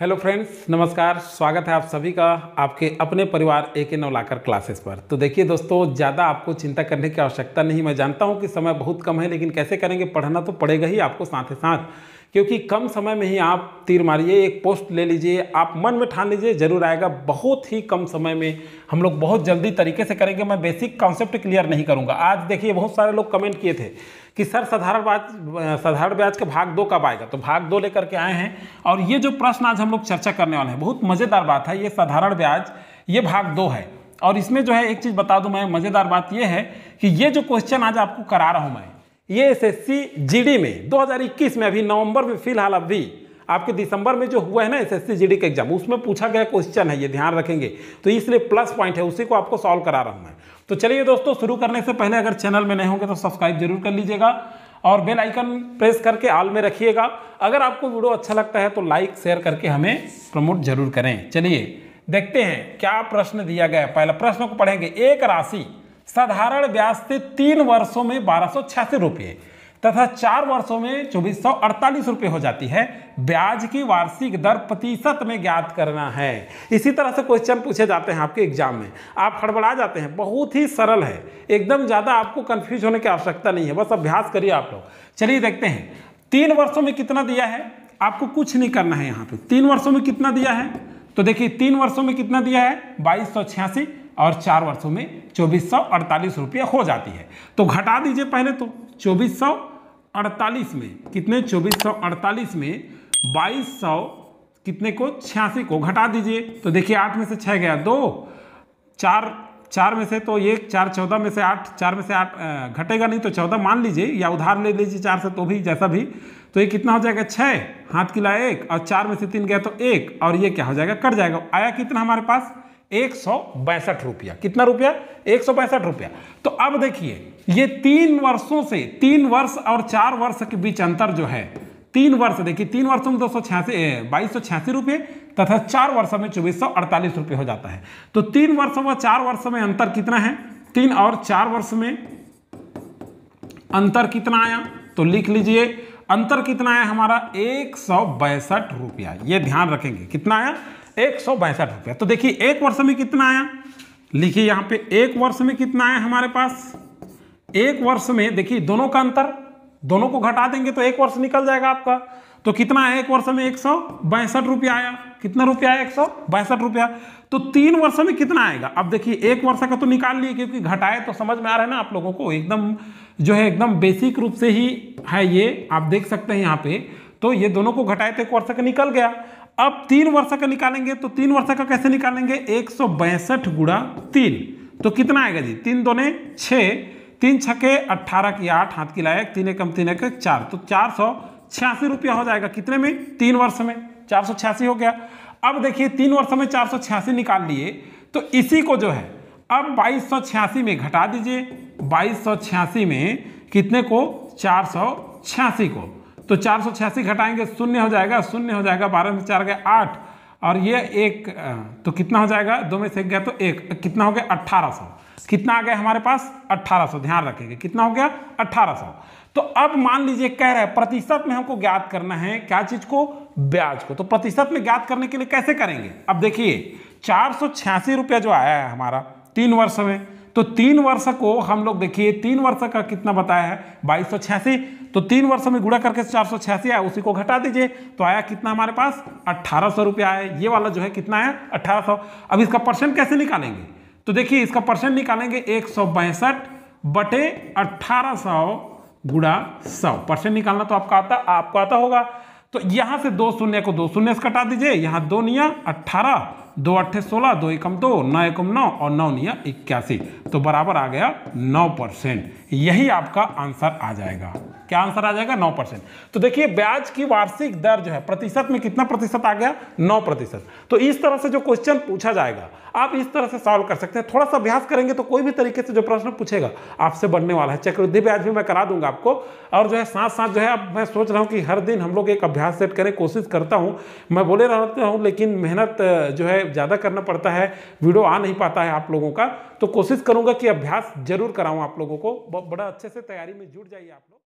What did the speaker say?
hello friends नमस्कार स्वागत है आप सभी का आपके अपने परिवार ए के लाकर क्लासेस पर तो देखिए दोस्तों ज़्यादा आपको चिंता करने की आवश्यकता नहीं मैं जानता हूँ कि समय बहुत कम है लेकिन कैसे करेंगे पढ़ना तो पड़ेगा ही आपको साथ ही साथ क्योंकि कम समय में ही आप तीर मारिए एक पोस्ट ले लीजिए आप मन में ठान लीजिए जरूर आएगा बहुत ही कम समय में हम लोग बहुत जल्दी तरीके से करेंगे मैं बेसिक कॉन्सेप्ट क्लियर नहीं करूँगा आज देखिए बहुत सारे लोग कमेंट किए थे कि सर साधारण ब्याज साधारण ब्याज का भाग दो कब आएगा तो भाग दो लेकर के आए हैं और ये जो प्रश्न आज हम लोग चर्चा करने वाले हैं बहुत मज़ेदार बात है ये साधारण ब्याज ये भाग दो है और इसमें जो है एक चीज़ बता दूं मैं मज़ेदार बात ये है कि ये जो क्वेश्चन आज आपको करा रहा हूँ मैं ये एसएससी जीडी में 2021 में अभी नवंबर में फिलहाल अभी आपके दिसंबर में जो हुआ है ना एसएससी जीडी का एग्जाम उसमें पूछा गया क्वेश्चन है ये ध्यान रखेंगे तो इसलिए प्लस पॉइंट है उसी को आपको सॉल्व करा रहा हूं मैं तो चलिए दोस्तों शुरू करने से पहले अगर चैनल में नहीं होंगे तो सब्सक्राइब जरूर कर लीजिएगा और बेल आइकन प्रेस करके आल में रखिएगा अगर आपको वीडियो अच्छा लगता है तो लाइक शेयर करके हमें प्रमोट जरूर करें चलिए देखते हैं क्या प्रश्न दिया गया पहला प्रश्न को पढ़ेंगे एक राशि साधारण ब्याज से तीन वर्षों में बारह रुपये तथा चार वर्षों में चौबीस सौ अड़तालीस रुपये हो जाती है ब्याज की वार्षिक दर प्रतिशत में ज्ञात करना है इसी तरह से क्वेश्चन पूछे जाते हैं आपके एग्जाम में आप हड़बड़ा जाते हैं बहुत ही सरल है एकदम ज़्यादा आपको कन्फ्यूज होने की आवश्यकता नहीं है बस अभ्यास करिए आप लोग चलिए देखते हैं तीन वर्षों में कितना दिया है आपको कुछ नहीं करना है यहाँ पे तीन वर्षों में कितना दिया है तो देखिए तीन वर्षों में कितना दिया है बाईस सौ छियासी और चार वर्षों में चौबीस सौ अड़तालीस रुपये हो जाती है तो घटा दीजिए पहले तो चौबीस सौ अड़तालीस में कितने चौबीस सौ अड़तालीस में बाईस सौ कितने को छियासी को घटा दीजिए तो देखिए आठ में से छः गया दो चार चार में से तो एक चार चौदह में से आठ चार में से आठ घटेगा नहीं तो चौदह मान लीजिए या उधार ले लीजिए चार से तो भी जैसा भी तो ये कितना हो जाएगा छः हाथ किला एक और चार में से तीन गया तो एक और ये क्या हो जाएगा कट जाएगा आया कितना हमारे पास एक सौ बैसठ रुपया कितना रुपया एक सौ बैसठ रुपया तो अब देखिए ये तीन वर्षों से तीन वर्ष और चार वर्ष के बीच अंतर जो है तीन वर्ष देखिए तीन वर्षों में दो सौ छियासी बाईस सौ छियासी रुपये तथा चार वर्षों में चौबीस सौ अड़तालीस रुपये हो जाता है तो तीन वर्षों व चार वर्षों में अंतर कितना है तीन और चार वर्ष में अंतर कितना आया तो लिख लीजिए अंतर कितना आया हमारा एक सौ बैसठ रुपया ये ध्यान रखेंगे कितना आया एक सौ बैसठ रुपया तो देखिए एक वर्ष में कितना आया लिखिए यहाँ पे एक वर्ष में कितना आया हमारे पास एक वर्ष में देखिए दोनों का अंतर दोनों को घटा देंगे तो एक वर्ष निकल जाएगा आपका तो कितना है एक वर्ष में एक सौ बैसठ रुपया आया कितना रुपया आया एक सौ बैसठ रुपया तो तीन वर्ष में कितना आएगा अब देखिए एक वर्ष का तो निकाल लिए क्योंकि घटाए तो समझ में आ रहा है ना आप लोगों को एकदम जो है एकदम बेसिक रूप से ही है ये आप देख सकते हैं यहाँ पे तो ये दोनों को घटाए तो एक वर्ष का निकल गया अब तीन वर्ष का निकालेंगे तो तीन वर्ष का कैसे निकालेंगे एक सौ बैंसठ गुड़ा तीन तो कितना आएगा जी तीन दो ने छः तीन छके अट्ठारह की आठ हाथ की लायक तीन एकम तीन एक चार तो चार सौ छियासी रुपया हो जाएगा कितने में तीन वर्ष में चार सौ छियासी हो गया अब देखिए तीन वर्ष में चार सौ छियासी निकाल लिए तो इसी को जो है अब बाईस सौ छियासी में घटा दीजिए बाईस सौ छियासी में कितने को चार सौ छियासी को तो चार सौ छियासी घटाएंगे शून्य हो जाएगा शून्य हो जाएगा बारह में चार गया आठ और ये एक तो कितना हो जाएगा दो में से एक गया तो एक कितना हो गया अट्ठारह सौ कितना आ गया हमारे पास अट्ठारह सौ ध्यान रखेंगे कितना हो गया अट्ठारह सौ तो अब मान लीजिए कह रहे हैं प्रतिशत में हमको ज्ञात करना है क्या चीज को ब्याज को तो प्रतिशत में ज्ञात करने के लिए कैसे करेंगे अब देखिए चार सौ छियासी रुपया जो आया है हमारा तीन वर्ष में तो तीन वर्ष को हम लोग देखिए तीन वर्ष का कितना बताया है बाईस सौ छियासी तो तीन वर्ष में गुड़ा करके चार सौ छियासी आया उसी को घटा दीजिए तो आया कितना हमारे पास अट्ठारह सौ रुपया आया ये वाला जो है कितना है अट्ठारह सौ अब इसका परसेंट कैसे निकालेंगे तो देखिए इसका परसेंट निकालेंगे एक सौ बैंसठ बटे अट्ठारह सौ गुड़ा सौ परसेंट निकालना तो आपका आता आपको आता होगा तो यहां से दो शून्य को दो शून्य से कटा दीजिए यहां दो निया अट्ठारह दो अट्ठे सोलह दो एकम दो नौ एकम नौ और नौ निया इक्यासी तो बराबर आ गया नौ परसेंट यही आपका आंसर आ जाएगा क्या आंसर आ जाएगा नौ परसेंट तो देखिए ब्याज की वार्षिक दर जो है प्रतिशत में कितना प्रतिशत आ गया नौ प्रतिशत तो इस तरह से जो क्वेश्चन पूछा जाएगा आप इस तरह से सॉल्व कर सकते हैं थोड़ा सा अभ्यास करेंगे तो कोई भी तरीके से जो प्रश्न पूछेगा आपसे बनने वाला है चक्रवृद्धि ब्याज भी मैं करा दूंगा आपको और जो है साथ साथ जो है अब मैं सोच रहा हूँ कि हर दिन हम लोग एक अभ्यास सेट करें कोशिश करता हूँ मैं बोले रहता हूँ लेकिन मेहनत जो है ज़्यादा करना पड़ता है वीडियो आ नहीं पाता है आप लोगों का तो कोशिश करूँगा कि अभ्यास जरूर कराऊँ आप लोगों को बड़ा अच्छे से तैयारी में जुट जाइए आप लोग